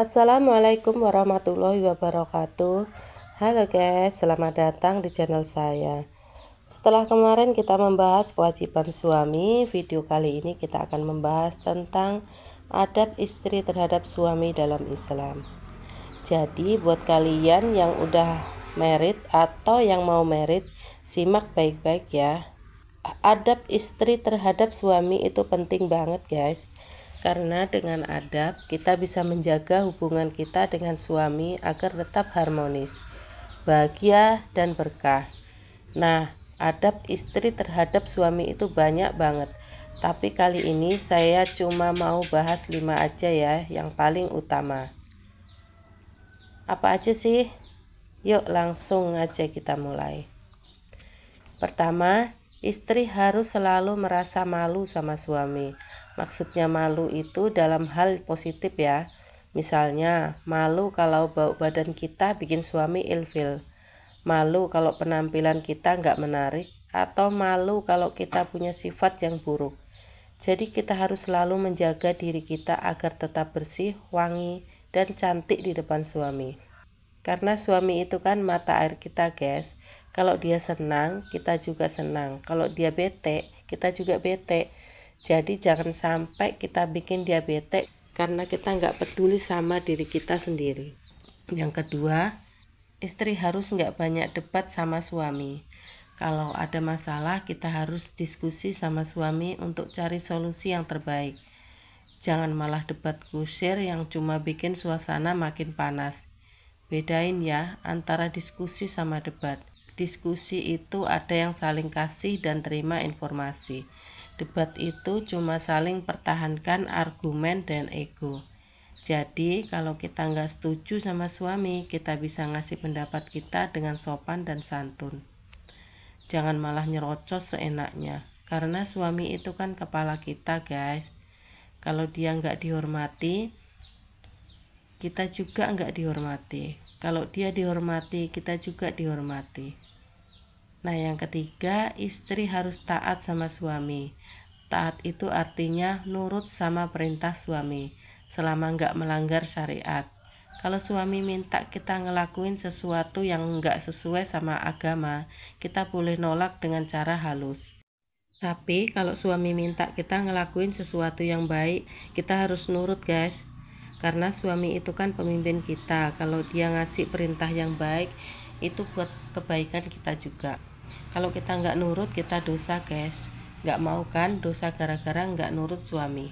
Assalamualaikum warahmatullahi wabarakatuh Halo guys, selamat datang di channel saya Setelah kemarin kita membahas kewajiban suami Video kali ini kita akan membahas tentang adab istri terhadap suami dalam Islam Jadi buat kalian yang udah merit atau yang mau merit Simak baik-baik ya Adab istri terhadap suami itu penting banget guys karena dengan adab, kita bisa menjaga hubungan kita dengan suami agar tetap harmonis, bahagia, dan berkah. Nah, adab istri terhadap suami itu banyak banget. Tapi kali ini saya cuma mau bahas lima aja ya, yang paling utama. Apa aja sih? Yuk langsung aja kita mulai. Pertama, istri harus selalu merasa malu sama suami. Maksudnya malu itu dalam hal positif ya. Misalnya, malu kalau bau badan kita bikin suami ilfil. Malu kalau penampilan kita nggak menarik atau malu kalau kita punya sifat yang buruk. Jadi kita harus selalu menjaga diri kita agar tetap bersih, wangi, dan cantik di depan suami. Karena suami itu kan mata air kita, guys. Kalau dia senang, kita juga senang. Kalau dia bete, kita juga bete jadi jangan sampai kita bikin diabetes karena kita nggak peduli sama diri kita sendiri yang kedua istri harus nggak banyak debat sama suami kalau ada masalah kita harus diskusi sama suami untuk cari solusi yang terbaik jangan malah debat kusir yang cuma bikin suasana makin panas bedain ya antara diskusi sama debat diskusi itu ada yang saling kasih dan terima informasi. Debat itu cuma saling pertahankan argumen dan ego. Jadi, kalau kita nggak setuju sama suami, kita bisa ngasih pendapat kita dengan sopan dan santun. Jangan malah nyerocos seenaknya, karena suami itu kan kepala kita, guys. Kalau dia nggak dihormati, kita juga nggak dihormati. Kalau dia dihormati, kita juga dihormati. Nah, yang ketiga, istri harus taat sama suami. Taat itu artinya nurut sama perintah suami, selama nggak melanggar syariat. Kalau suami minta kita ngelakuin sesuatu yang nggak sesuai sama agama, kita boleh nolak dengan cara halus. Tapi kalau suami minta kita ngelakuin sesuatu yang baik, kita harus nurut guys. Karena suami itu kan pemimpin kita, kalau dia ngasih perintah yang baik, itu buat kebaikan kita juga kalau kita nggak nurut kita dosa guys nggak mau kan dosa gara-gara nggak nurut suami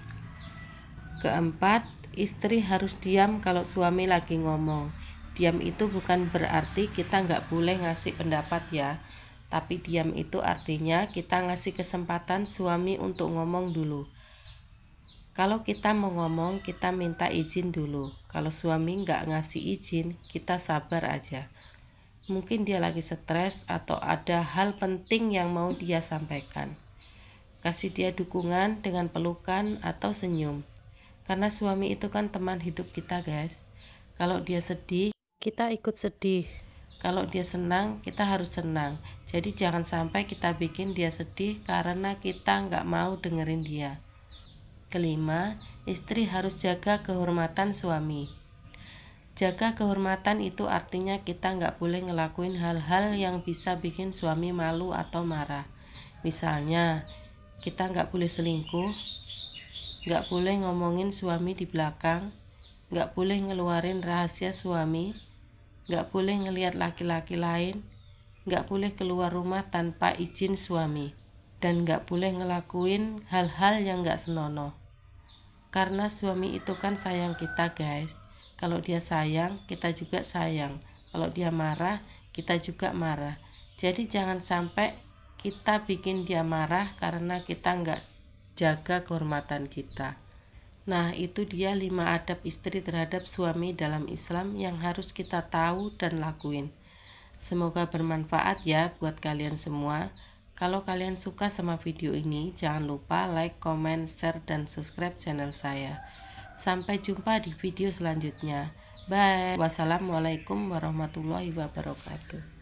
keempat istri harus diam kalau suami lagi ngomong diam itu bukan berarti kita nggak boleh ngasih pendapat ya tapi diam itu artinya kita ngasih kesempatan suami untuk ngomong dulu kalau kita mau ngomong, kita minta izin dulu. Kalau suami nggak ngasih izin, kita sabar aja mungkin dia lagi stres atau ada hal penting yang mau dia sampaikan. Kasih dia dukungan dengan pelukan atau senyum. Karena suami itu kan teman hidup kita, guys. Kalau dia sedih, kita ikut sedih. Kalau dia senang, kita harus senang. Jadi jangan sampai kita bikin dia sedih karena kita nggak mau dengerin dia. Kelima, istri harus jaga kehormatan suami jaga kehormatan itu artinya kita nggak boleh ngelakuin hal-hal yang bisa bikin suami malu atau marah misalnya kita nggak boleh selingkuh nggak boleh ngomongin suami di belakang nggak boleh ngeluarin rahasia suami nggak boleh ngelihat laki-laki lain nggak boleh keluar rumah tanpa izin suami dan nggak boleh ngelakuin hal-hal yang nggak senonoh karena suami itu kan sayang kita guys kalau dia sayang, kita juga sayang. Kalau dia marah, kita juga marah. Jadi jangan sampai kita bikin dia marah karena kita nggak jaga kehormatan kita. Nah, itu dia lima adab istri terhadap suami dalam Islam yang harus kita tahu dan lakuin. Semoga bermanfaat ya buat kalian semua. Kalau kalian suka sama video ini, jangan lupa like, comment, share, dan subscribe channel saya. Sampai jumpa di video selanjutnya. Bye. Wassalamualaikum warahmatullahi wabarakatuh.